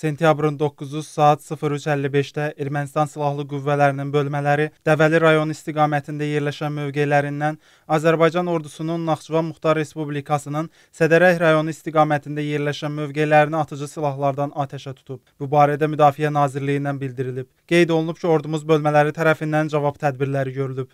Sentyabrın 9-u saat 03:55-də Ermənistan silahlı qüvvələrinin bölmələri Dəvəli rayon istiqamətində yerləşən mövqelərindən Azərbaycan ordusunun Naxçıvan Muxtar Respublikasının Sədərək rayonu istiqamətində yerləşən mövqelərini atıcı silahlardan atəşə tutub. Bu barədə Müdafiə Nazirliyindən bildirilib. Qeyd olunub ki, ordumuz bölmələri tərəfindən cavab tədbirləri görülüb.